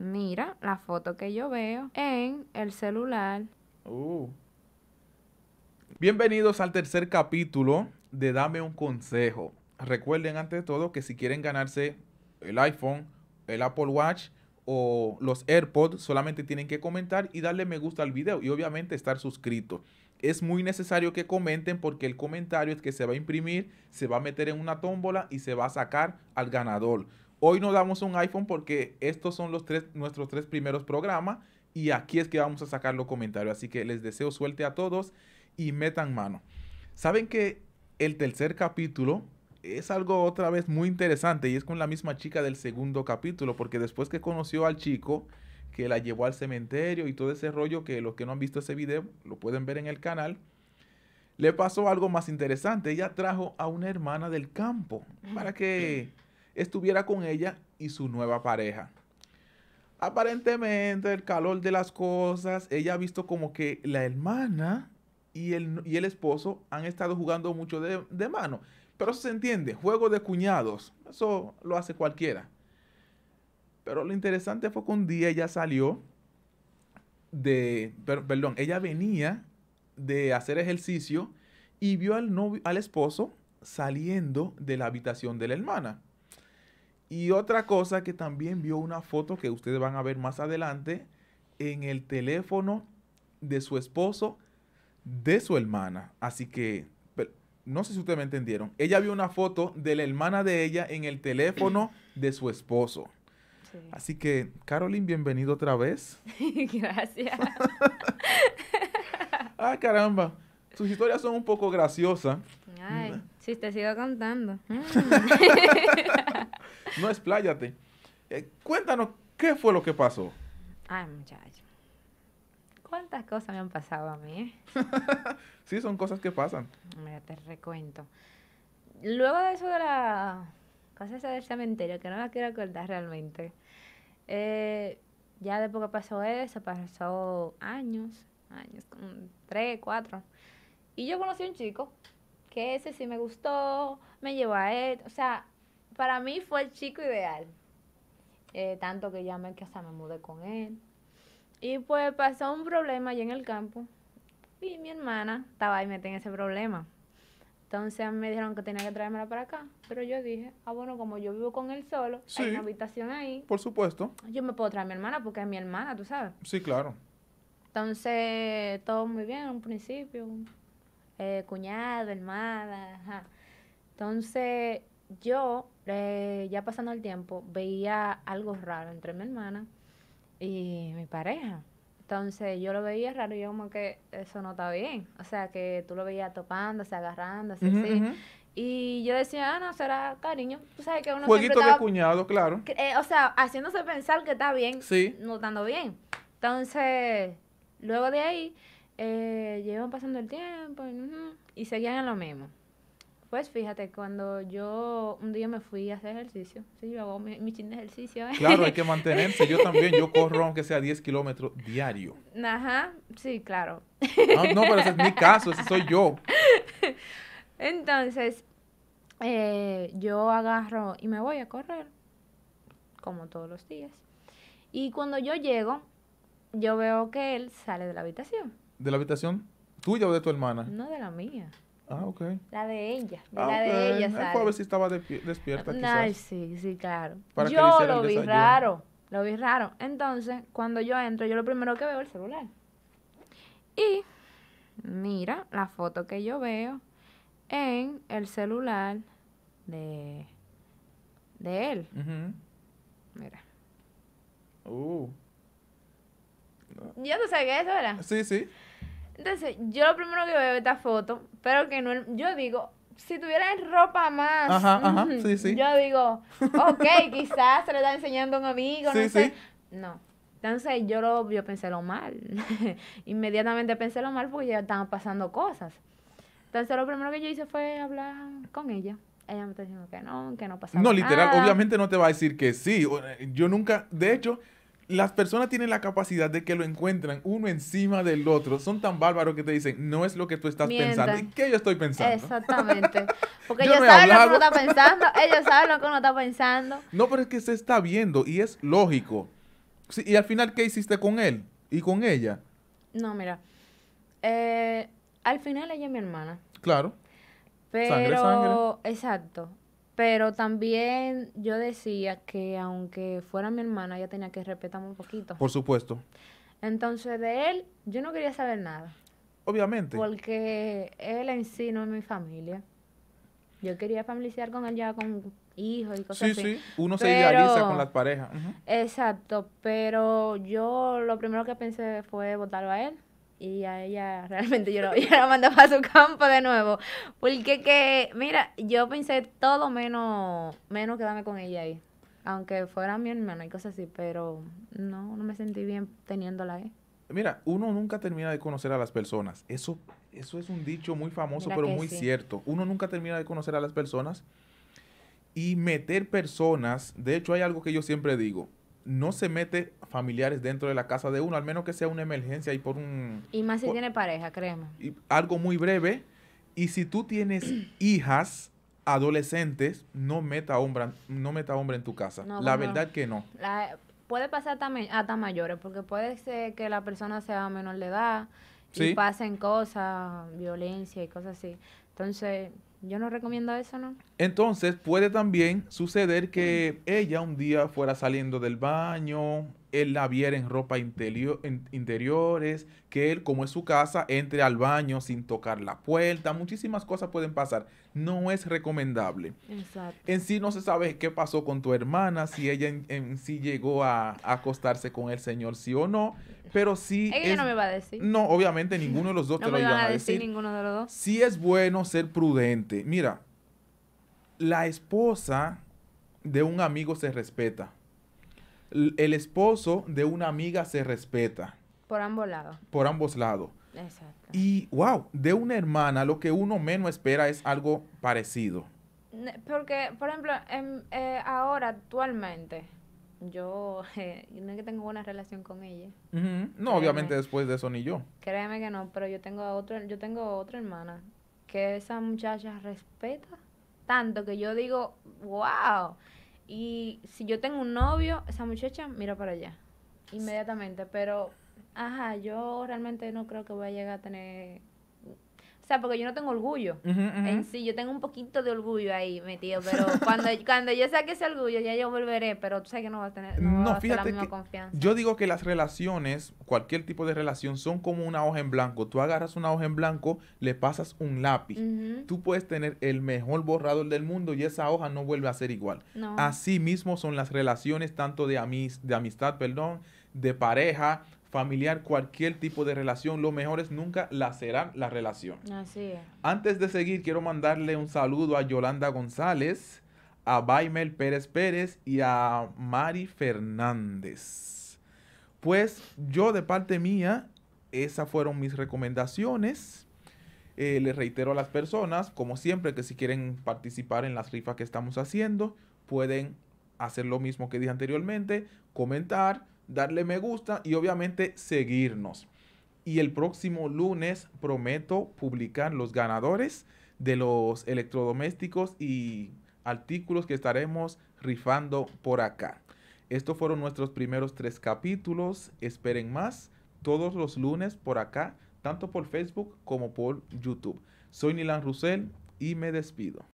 Mira la foto que yo veo en el celular. Uh. Bienvenidos al tercer capítulo de Dame un consejo. Recuerden ante todo que si quieren ganarse el iPhone, el Apple Watch o los AirPods, solamente tienen que comentar y darle me gusta al video y obviamente estar suscrito. Es muy necesario que comenten porque el comentario es que se va a imprimir, se va a meter en una tómbola y se va a sacar al ganador. Hoy no damos un iPhone porque estos son los tres, nuestros tres primeros programas y aquí es que vamos a sacar los comentarios. Así que les deseo suerte a todos y metan mano. Saben que el tercer capítulo es algo otra vez muy interesante y es con la misma chica del segundo capítulo porque después que conoció al chico que la llevó al cementerio y todo ese rollo que los que no han visto ese video lo pueden ver en el canal le pasó algo más interesante. Ella trajo a una hermana del campo para que estuviera con ella y su nueva pareja. Aparentemente, el calor de las cosas, ella ha visto como que la hermana y el, el esposo han estado jugando mucho de, mano. Pero se entiende, juego de cuñados, eso lo hace cualquiera. Pero lo interesante fue que un día ella salió de, perdón, ella venía de hacer ejercicio y vio al, novio, al esposo saliendo de la habitación de la hermana. Y otra cosa que también vio una foto que ustedes van a ver más adelante en el teléfono de su esposo, de su hermana. Así que, no sé si ustedes me entendieron. Ella vio una foto de la hermana de ella en el teléfono de su esposo. Así que, Carolyn, bienvenido otra vez. Gracias. Ay, ah, caramba. Sus historias son un poco graciosas. Ay, si te sigo contando. no expláyate. Eh, cuéntanos, ¿qué fue lo que pasó? Ay, muchacho. ¿Cuántas cosas me han pasado a mí? Eh? sí, son cosas que pasan. Mira, te recuento. Luego de eso de la cosa esa del cementerio, que no la quiero acordar realmente, eh, ya de poco pasó eso, pasó años, años, tres, cuatro. Y yo conocí a un chico que ese sí me gustó, me llevó a él, o sea, para mí fue el chico ideal. Eh, tanto que ya me, casé, me mudé con él. Y pues pasó un problema allí en el campo. Y mi hermana estaba ahí metida en ese problema. Entonces me dijeron que tenía que traérmela para acá. Pero yo dije, ah, bueno, como yo vivo con él solo, hay una habitación ahí. Por supuesto. Yo me puedo traer a mi hermana porque es mi hermana, tú sabes. Sí, claro. Entonces, todo muy bien en un principio. Eh, cuñado, hermana, Entonces, yo eh, ya pasando el tiempo, veía algo raro entre mi hermana y mi pareja. Entonces yo lo veía raro y yo como que eso no está bien. O sea, que tú lo veías topándose, agarrándose, agarrando, así. Y yo decía, ah, no, será cariño. sabes que uno Jueguito siempre de cuñado, claro. Eh, o sea, haciéndose pensar que está bien, notando bien. Entonces, luego de ahí, eh, llevan pasando el tiempo y, y seguían en lo mismo. Pues fíjate, cuando yo un día me fui a hacer ejercicio, sí, yo hago mi, mi de ejercicio. ¿eh? Claro, hay que mantenerse. Yo también, yo corro aunque sea 10 kilómetros diario. Ajá, sí, claro. no, pero ese es mi caso, ese soy yo. Entonces, eh, yo agarro y me voy a correr, como todos los días. Y cuando yo llego, yo veo que él sale de la habitación. ¿De la habitación tuya o de tu hermana? No, de la mía. Ah, ok. La de ella. Ah, la de ella, ¿sabes? a ver si estaba despierta, quizás. Ay, sí, sí, claro. yo lo vi raro. Lo vi raro. Entonces, cuando yo entro, yo lo primero que veo es el celular. Y mira la foto que yo veo en el celular de, de él. Mira. Uh. yo tú sabes qué eso ¿verdad? Sí, sí. Entonces, yo lo primero que veo esta foto, pero que no, yo digo, si tuviera ropa más, ajá, ajá, sí, sí. yo digo, ok, quizás se lo está enseñando un amigo, no sé. No. Entonces yo lo, pensé lo mal. Inmediatamente pensé lo mal porque ya estaban pasando cosas. Entonces lo primero que yo hice fue hablar con ella. Ella me está diciendo que no, que no pasaba. No, literal, obviamente no te va a decir que sí. Eh, yo nunca, de hecho, las personas tienen la capacidad de que lo encuentran uno encima del otro. Son tan bárbaros que te dicen, no es lo que tú estás pensando. ¿Y qué yo estoy pensando? Exactamente. Porque ellos saben lo que uno está pensando. Ellos saben lo que uno está pensando. No, pero es que se está viendo y es lógico. y al final, ¿qué hiciste con él y con ella? No, mira. Eh, al final ella es mi hermana. Claro. Pero, sangre, sangre. exacto. Pero también yo decía que aunque fuera mi hermana, ella tenía que respetarme un poquito. Por supuesto. Entonces de él yo no quería saber nada. Obviamente. Porque él en sí no es mi familia. Yo quería familiarizar con él ya con hijos y cosas así. Sí, sí, uno se idealiza con las parejas. Exacto, pero yo lo primero que pensé fue votarlo a él y a ella realmente yo, lo, la mandé para su campo de nuevo. Porque que, mira, yo pensé todo menos, menos quedarme con ella ahí. Aunque fuera mi hermano y cosas así, pero no, no me sentí bien teniéndola ahí. Mira, uno nunca termina de conocer a las personas. Eso, eso es un dicho muy famoso, pero muy cierto. Uno nunca termina de conocer a las personas. Y meter personas, de hecho hay algo que yo siempre digo, no se mete familiares dentro de la casa de uno, al menos que sea una emergencia y por un... Y más si tiene pareja, creemos. algo muy breve. Y si tú tienes hijas adolescentes, no meta hombre, no meta hombre en tu casa. la verdad que no. puede pasar hasta, hasta, mayores, porque puede ser que la persona sea menor de edad y pasen cosas, violencia y cosas así. Entonces, yo no recomiendo eso, ¿no? Entonces puede también suceder que ella un día fuera saliendo del baño él la viera en ropa interior, interiores, que él, como es su casa, entre al baño sin tocar la puerta. Muchísimas cosas pueden pasar. No es recomendable. Exacto. En sí no se sabe qué pasó con tu hermana, si ella en, sí llegó a, acostarse con el señor, sí o no. Pero sí. Ella no me va a decir. No, obviamente ninguno de los dos te lo iban a decir. No a decir. Ninguno de los dos. Sí es bueno ser prudente. Mira, la esposa de un amigo se respeta el esposo de una amiga se respeta. Por ambos lados. Por ambos lados. Exacto. Y wow, de una hermana lo que uno menos espera es algo parecido. Porque, por ejemplo, eh, ahora actualmente, eh, yo no es que tengo buena relación con ella. No, obviamente después de eso ni yo. Créeme que no, pero yo tengo otro, yo tengo otra hermana que esa muchacha respeta tanto que yo digo, wow. Y si yo tengo un novio, esa muchacha mira para allá, inmediatamente. Pero, ajá, yo realmente no creo que voy a llegar a tener sea, porque yo no tengo orgullo en sí, yo tengo un poquito de orgullo ahí metido, pero cuando, cuando yo saque ese orgullo ya yo volveré, pero tú sabes que no vas a tener no, la misma confianza. Yo digo que las relaciones, cualquier tipo de relación, son como una hoja en blanco. Tú agarras una hoja en blanco, le pasas un lápiz. Tú puedes tener el mejor borrador del mundo y esa hoja no vuelve a ser igual. Así mismo son las relaciones tanto de, de amistad, perdón, de pareja, familiar, cualquier tipo de relación, lo mejor es nunca la serán la relación. Así es. Antes de seguir, quiero mandarle un saludo a Yolanda González, a Baimel Pérez Pérez y a Mari Fernández. Pues yo de parte mía, esas fueron mis recomendaciones. Eh, les reitero a las personas, como siempre, que si quieren participar en las rifas que estamos haciendo, pueden hacer lo mismo que dije anteriormente, comentar, darle me gusta y obviamente seguirnos. Y el próximo lunes prometo publicar los ganadores de los electrodomésticos y artículos que estaremos rifando por acá. Estos fueron nuestros primeros tres capítulos. Esperen más todos los lunes por acá, tanto por Facebook como por YouTube. Soy Nilan Rusell y me despido.